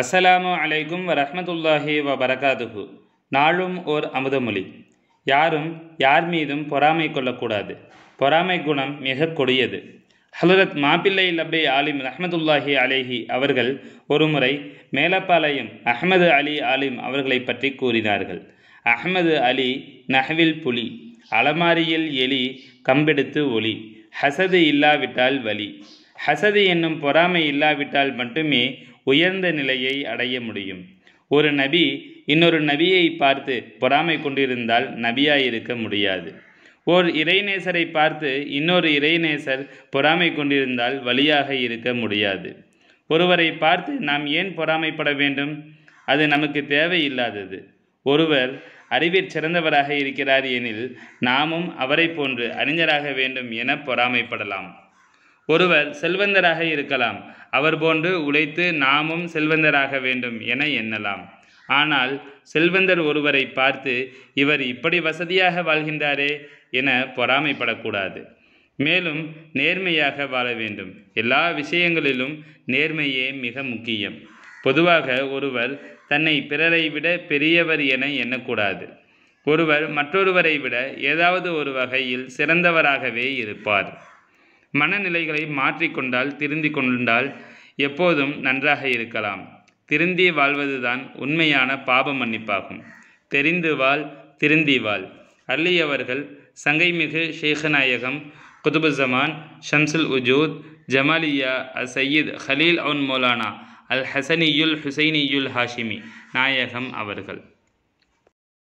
அஸ்ஸலாமு அலைக்கும் வரஹமத்துல்லாஹி வ பரகாதுகு நாளும் ஓர் அமுதமொழி யாரும் யார் மீதும் பொறாமை கொள்ளக்கூடாது பொறாமை குணம் மிக கொடியது ஹலரத் மாப்பிள்ளை லப்பே ஆலிம் ரஹமதுல்லாஹி அலேஹி அவர்கள் ஒருமுறை மேலப்பாளையம் அஹமது அலி ஆலிம் அவர்களை பற்றி கூறினார்கள் அஹமது அலி நஹவில் புலி அலமாரியில் எலி கம்பெடுத்து ஒளி ஹசது இல்லாவிட்டால் வலி ஹசது என்னும் பொறாமை இல்லாவிட்டால் மட்டுமே உயர்ந்த நிலையை அடைய முடியும் ஒரு நபி இன்னொரு நபியை பார்த்து பொறாமை கொண்டிருந்தால் நபியாயிருக்க முடியாது ஓர் இறைநேசரை பார்த்து இன்னொரு இறைநேசர் பொறாமை கொண்டிருந்தால் வழியாக இருக்க முடியாது ஒருவரை பார்த்து நாம் ஏன் பொறாமைப்பட வேண்டும் அது நமக்கு தேவையில்லாதது ஒருவர் அறிவில் சிறந்தவராக இருக்கிறார் எனில் நாமும் அவரை போன்று அறிஞராக வேண்டும் என பொறாமைப்படலாம் ஒருவர் செல்வந்தராக இருக்கலாம் அவர் போன்று உழைத்து நாமும் செல்வந்தராக வேண்டும் என எண்ணலாம் ஆனால் செல்வந்தர் ஒருவரை பார்த்து இவர் இப்படி வசதியாக வாழ்கின்றாரே என பொறாமைப்படக்கூடாது மேலும் நேர்மையாக வாழ வேண்டும் எல்லா விஷயங்களிலும் நேர்மையே மிக முக்கியம் பொதுவாக ஒருவர் தன்னை பிறரை விட பெரியவர் என எண்ணக்கூடாது ஒருவர் மற்றொருவரை விட ஏதாவது ஒரு வகையில் சிறந்தவராகவே இருப்பார் மனநிலைகளை மாற்றிக்கொண்டால் திருந்தி கொண்டால் எப்போதும் நன்றாக இருக்கலாம் திருந்தி வாழ்வதுதான் உண்மையான பாப மன்னிப்பாகும் தெரிந்து வாழ் திருந்தி வாழ் அள்ளியவர்கள் சங்கைமிகு ஷேகநாயகம் குதுபுசமான் ஷம்சுல் உஜூத் ஜமாலியா சையீத் ஹலீல் அவுன் மௌலானா அல் ஹசனியுல் ஹுசைனியுல் ஹாஷிமி நாயகம் அவர்கள்